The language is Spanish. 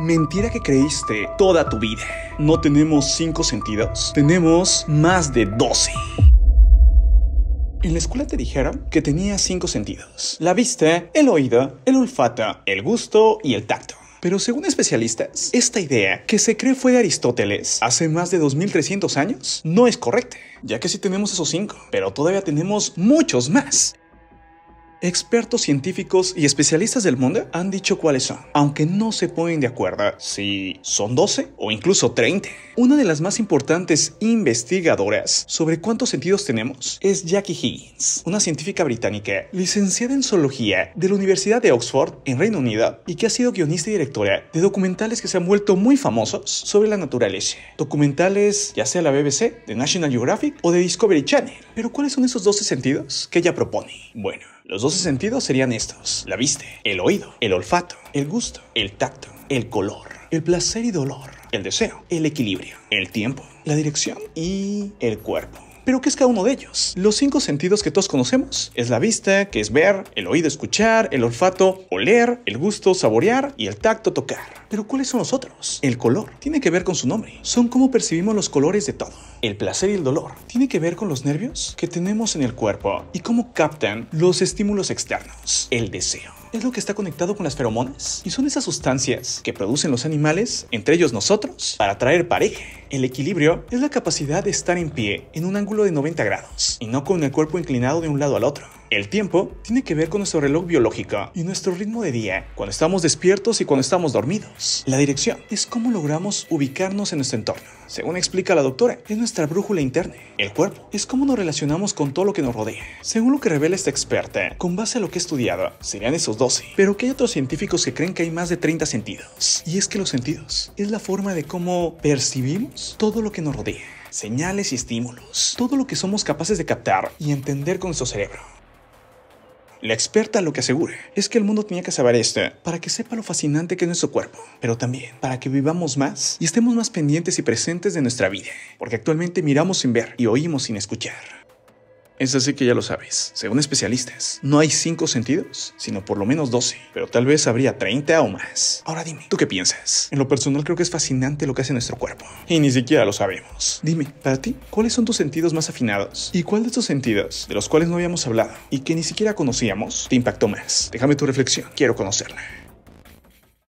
mentira que creíste toda tu vida. No tenemos cinco sentidos, tenemos más de 12. En la escuela te dijeron que tenía cinco sentidos. La vista, el oído, el olfato, el gusto y el tacto. Pero según especialistas, esta idea, que se cree fue de Aristóteles hace más de 2300 años, no es correcta, ya que sí tenemos esos cinco, pero todavía tenemos muchos más. Expertos científicos y especialistas del mundo han dicho cuáles son, aunque no se ponen de acuerdo si son 12 o incluso 30. Una de las más importantes investigadoras sobre cuántos sentidos tenemos es Jackie Higgins, una científica británica licenciada en zoología de la Universidad de Oxford en Reino Unido y que ha sido guionista y directora de documentales que se han vuelto muy famosos sobre la naturaleza. Documentales ya sea la BBC, de National Geographic o de Discovery Channel. Pero ¿cuáles son esos 12 sentidos que ella propone? Bueno, los 12 sentidos serían estos. La vista, el oído, el olfato, el gusto, el tacto, el color, el placer y dolor, el deseo, el equilibrio, el tiempo, la dirección y el cuerpo. Pero ¿qué es cada uno de ellos? Los cinco sentidos que todos conocemos. Es la vista, que es ver, el oído escuchar, el olfato oler, el gusto saborear y el tacto tocar. Pero ¿cuáles son los otros? El color. Tiene que ver con su nombre. Son cómo percibimos los colores de todo. El placer y el dolor. Tiene que ver con los nervios que tenemos en el cuerpo y cómo captan los estímulos externos. El deseo es lo que está conectado con las feromonas y son esas sustancias que producen los animales, entre ellos nosotros, para atraer pareja. El equilibrio es la capacidad de estar en pie en un ángulo de 90 grados y no con el cuerpo inclinado de un lado al otro. El tiempo tiene que ver con nuestro reloj biológico y nuestro ritmo de día, cuando estamos despiertos y cuando estamos dormidos. La dirección es cómo logramos ubicarnos en nuestro entorno. Según explica la doctora, es nuestra brújula interna. El cuerpo es cómo nos relacionamos con todo lo que nos rodea. Según lo que revela esta experta, con base a lo que he estudiado, serían esos 12. Pero que hay otros científicos que creen que hay más de 30 sentidos. Y es que los sentidos es la forma de cómo percibimos todo lo que nos rodea. Señales y estímulos. Todo lo que somos capaces de captar y entender con nuestro cerebro. La experta lo que asegura es que el mundo tenía que saber esto para que sepa lo fascinante que es nuestro cuerpo, pero también para que vivamos más y estemos más pendientes y presentes de nuestra vida, porque actualmente miramos sin ver y oímos sin escuchar. Es así que ya lo sabes. Según especialistas, no hay cinco sentidos, sino por lo menos 12, pero tal vez habría 30 o más. Ahora dime, ¿tú qué piensas? En lo personal creo que es fascinante lo que hace nuestro cuerpo, y ni siquiera lo sabemos. Dime, para ti, ¿cuáles son tus sentidos más afinados? ¿Y cuál de estos sentidos, de los cuales no habíamos hablado y que ni siquiera conocíamos, te impactó más? Déjame tu reflexión, quiero conocerla.